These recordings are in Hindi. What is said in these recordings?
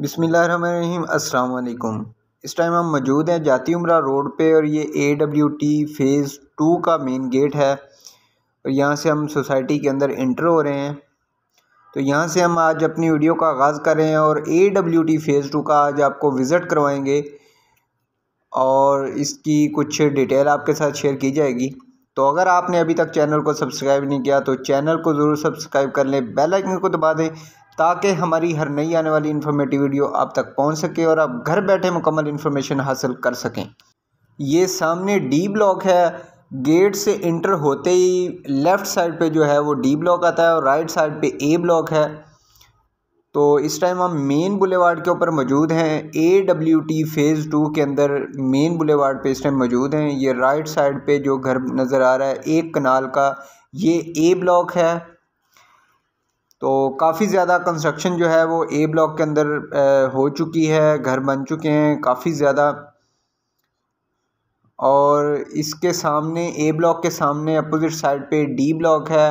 बिसमीम अस्सलाम इस टाइम हम मौजूद हैं जाती उमरा रोड पे और ये A W T phase two का मेन गेट है और यहाँ से हम सोसाइटी के अंदर इंटर हो रहे हैं तो यहाँ से हम आज अपनी वीडियो का आगाज़ कर रहे हैं और A W T phase two का आज आपको विज़िट करवाएंगे और इसकी कुछ डिटेल आपके साथ शेयर की जाएगी तो अगर आपने अभी तक चैनल को सब्सक्राइब नहीं किया तो चैनल को ज़रूर सब्सक्राइब कर लें बेल आइकन को दबा दें ताकि हमारी हर नई आने वाली इन्फॉर्मेटिव वीडियो आप तक पहुंच सके और आप घर बैठे मुकम्मल इन्फॉर्मेशन हासिल कर सकें ये सामने डी ब्लॉक है गेट से इंटर होते ही लेफ़्ट साइड पे जो है वो डी ब्लॉक आता है और राइट साइड पे ए ब्लॉक है तो इस टाइम हम मेन बुलेवार्ड के ऊपर मौजूद हैं A W T phase two के अंदर मेन बुलेवार्ड पे इस टाइम मौजूद हैं ये राइट साइड पे जो घर नज़र आ रहा है एक कनाल का ये ए ब्लॉक है काफ़ी ज़्यादा कंस्ट्रक्शन जो है वो ए ब्लॉक के अंदर हो चुकी है घर बन चुके हैं काफ़ी ज़्यादा और इसके सामने ए ब्लॉक के सामने अपोजिट साइड पे डी ब्लॉक है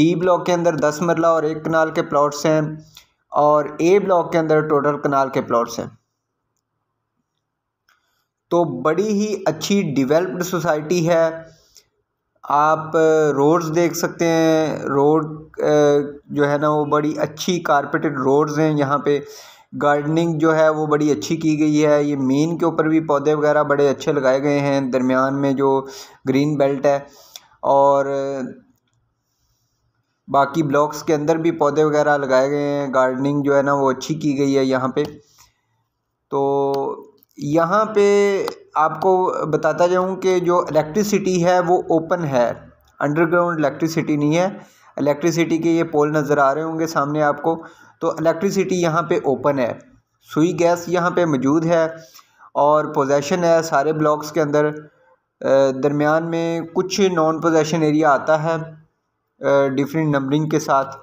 डी ब्लॉक के अंदर दस मरला और एक कनाल के प्लॉट्स हैं और ए ब्लॉक के अंदर टोटल कनाल के प्लॉट्स हैं तो बड़ी ही अच्छी डेवलप्ड सोसाइटी है आप रोड्स देख सकते हैं रोड जो है ना वो बड़ी अच्छी कारपेटेड रोड्स हैं यहाँ पे गार्डनिंग जो है वो बड़ी अच्छी की गई है ये मेन के ऊपर भी पौधे वगैरह बड़े अच्छे लगाए गए हैं दरमियान में जो ग्रीन बेल्ट है और बाकी ब्लॉक्स के अंदर भी पौधे वगैरह लगाए गए हैं गार्डनिंग जो है ना वो अच्छी की गई है यहाँ पे तो यहाँ पे आपको बताता जाऊँ कि जो इलेक्ट्रिसिटी है वो ओपन है अंडरग्राउंड इलेक्ट्रिसिटी नहीं है इलेक्ट्रिसिटी के ये पोल नज़र आ रहे होंगे सामने आपको तो इलेक्ट्रिसिटी यहाँ पे ओपन है सुई गैस यहाँ पे मौजूद है और पोजेशन है सारे ब्लॉक्स के अंदर दरमियान में कुछ नॉन पोजेशन एरिया आता है डिफरेंट नंबरिंग के साथ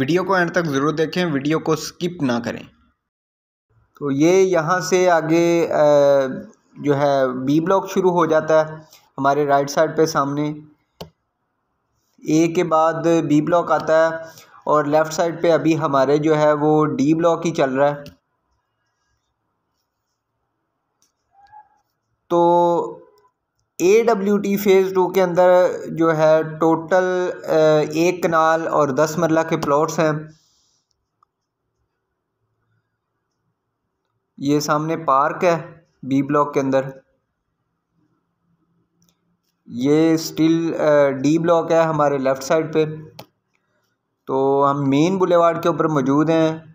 वीडियो को एंड तक ज़रूर देखें वीडियो को स्किप ना करें तो ये यहाँ से आगे जो है बी ब्लॉक शुरू हो जाता है हमारे राइट साइड पे सामने ए के बाद बी ब्लॉक आता है और लेफ़्ट साइड पे अभी हमारे जो है वो डी ब्लॉक ही चल रहा है तो A W T phase two के अंदर जो है टोटल एक कनाल और दस मरला के प्लॉट्स हैं ये सामने पार्क है बी ब्लॉक के अंदर ये स्टिल डी ब्लॉक है हमारे लेफ़्ट साइड पे तो हम मेन बुलेवार्ड के ऊपर मौजूद हैं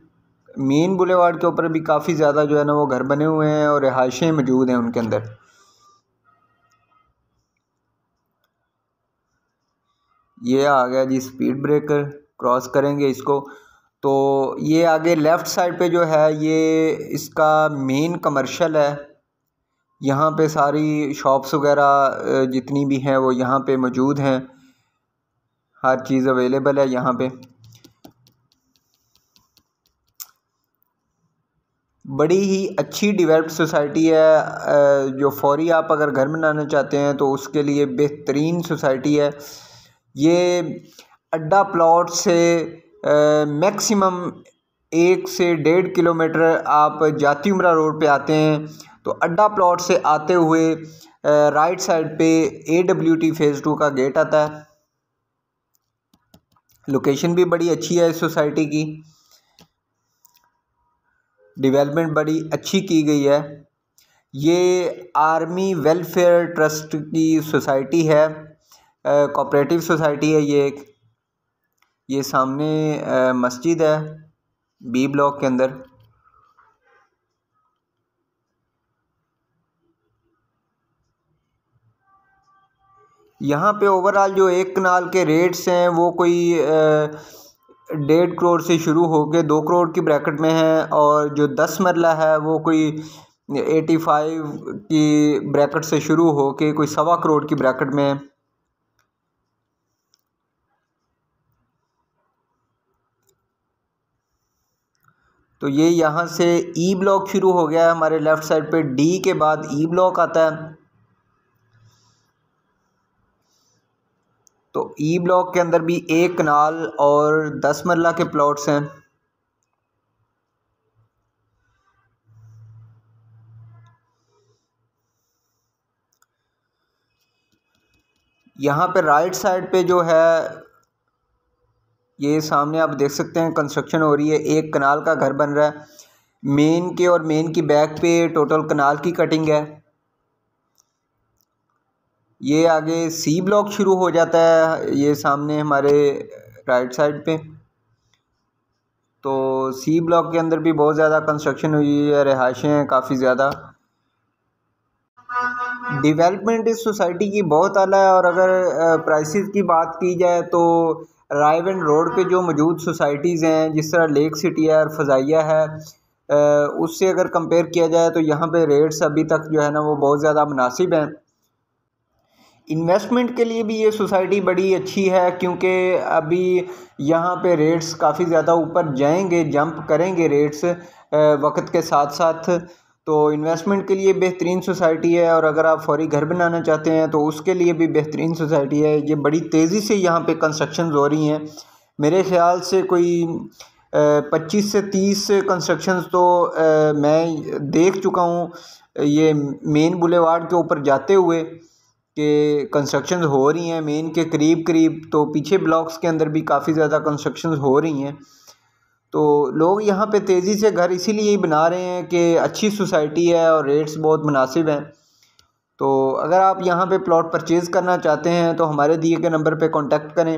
मेन बुलेवार्ड के ऊपर भी काफ़ी ज़्यादा जो है ना वो घर बने हुए हैं और रिहाइशें मौजूद हैं उनके अंदर ये आ गया जी स्पीड ब्रेकर क्रॉस करेंगे इसको तो ये आगे लेफ़्ट साइड पे जो है ये इसका मेन कमर्शल है यहाँ पे सारी शॉप्स वगैरह जितनी भी हैं वो यहाँ पे मौजूद हैं हर चीज़ अवेलेबल है यहाँ पे बड़ी ही अच्छी डिवेल्प सोसाइटी है जो फौरी आप अगर घर बनाना चाहते हैं तो उसके लिए बेहतरीन सोसाइटी है ये अड्डा प्लॉट से मैक्सिमम एक से डेढ़ किलोमीटर आप जाति उम्र रोड पे आते हैं तो अड्डा प्लॉट से आते हुए राइट साइड पे A W T phase two का गेट आता है लोकेशन भी बड़ी अच्छी है इस सोसाइटी की डेवलपमेंट बड़ी अच्छी की गई है ये आर्मी वेलफेयर ट्रस्ट की सोसाइटी है कोऑपरेटिव सोसाइटी है ये एक ये सामने मस्जिद है बी ब्लॉक के अंदर यहाँ पे ओवरऑल जो एक कनाल के रेट्स हैं वो कोई डेढ़ करोड़ से शुरू हो के दो करोड़ की ब्रैकेट में है और जो दस मरला है वो कोई एटी फाइव की ब्रैकेट से शुरू हो के कोई सवा करोड़ की ब्रैकेट में है तो ये यहाँ से ई e ब्लॉक शुरू हो गया है हमारे लेफ़्ट साइड पे डी के बाद ई e ब्लॉक आता है तो ई e ब्लॉक के अंदर भी एक कनाल और दस मरला के प्लॉट्स हैं यहाँ पे राइट साइड पे जो है ये सामने आप देख सकते हैं कंस्ट्रक्शन हो रही है एक कनाल का घर बन रहा है मेन के और मेन की बैक पे टोटल कनाल की कटिंग है ये आगे सी ब्लॉक शुरू हो जाता है ये सामने हमारे राइट साइड पे तो सी ब्लॉक के अंदर भी बहुत ज़्यादा कंस्ट्रक्शन हुई है रिहाइशें हैं काफ़ी ज़्यादा डेवलपमेंट इस सोसाइटी की बहुत अला है और अगर प्राइसेस की बात की जाए तो रायवन रोड पे जो मौजूद सोसाइटीज़ हैं जिस तरह लेक सिटी है और फजाइया है उससे अगर कंपेयर किया जाए तो यहाँ पे रेट्स अभी तक जो है ना वो बहुत ज़्यादा मुनासिब हैं इन्वेस्टमेंट के लिए भी ये सोसाइटी बड़ी अच्छी है क्योंकि अभी यहाँ पे रेट्स काफ़ी ज़्यादा ऊपर जाएंगे जंप करेंगे रेट्स वक्त के साथ साथ तो इन्वेस्टमेंट के लिए बेहतरीन सोसाइटी है और अगर आप फौरी घर बनाना चाहते हैं तो उसके लिए भी बेहतरीन सोसाइटी है ये बड़ी तेज़ी से यहाँ पे कंस्ट्रक्शन हो रही हैं मेरे ख्याल से कोई पच्चीस से तीस कंस्ट्रक्शन तो मैं देख चुका हूँ ये मेन बुलेवार्ड के ऊपर जाते हुए के कंस्ट्रक्शन हो रही हैं मेन के करीब करीब तो पीछे ब्लॉक्स के अंदर भी काफ़ी ज़्यादा कंस्ट्रक्शन हो रही हैं तो लोग यहाँ पे तेज़ी से घर इसीलिए बना रहे हैं कि अच्छी सोसाइटी है और रेट्स बहुत मुनासिब हैं तो अगर आप यहाँ पे प्लॉट परचेज़ करना चाहते हैं तो हमारे दिए गए नंबर पे कांटेक्ट करें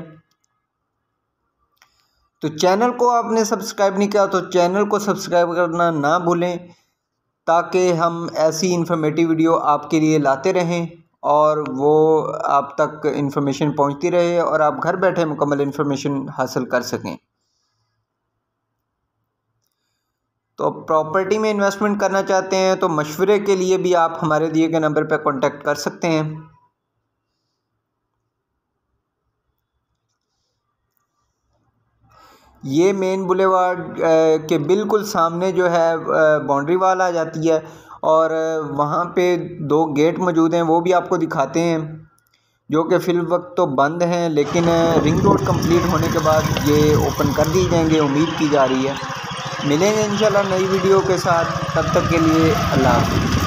तो चैनल को आपने सब्सक्राइब नहीं किया तो चैनल को सब्सक्राइब करना ना भूलें ताकि हम ऐसी इन्फॉर्मेटिव वीडियो आपके लिए लाते रहें और वो आप तक इन्फॉर्मेशन पहुंचती रहे और आप घर बैठे मुकम्मल इन्फॉर्मेशन हासिल कर सकें तो प्रॉपर्टी में इन्वेस्टमेंट करना चाहते हैं तो मशवरे के लिए भी आप हमारे दिए गए नंबर पर कॉन्टेक्ट कर सकते हैं ये मेन बुलेवार्ड के बिल्कुल सामने जो है बाउंड्री वाल आ जाती है और वहाँ पे दो गेट मौजूद हैं वो भी आपको दिखाते हैं जो कि फ़िल वक्त तो बंद हैं लेकिन रिंग रोड कंप्लीट होने के बाद ये ओपन कर दिए जाएंगे उम्मीद की जा रही है मिलेंगे इंशाल्लाह नई वीडियो के साथ तब तक के लिए अल्लाह हाफिज़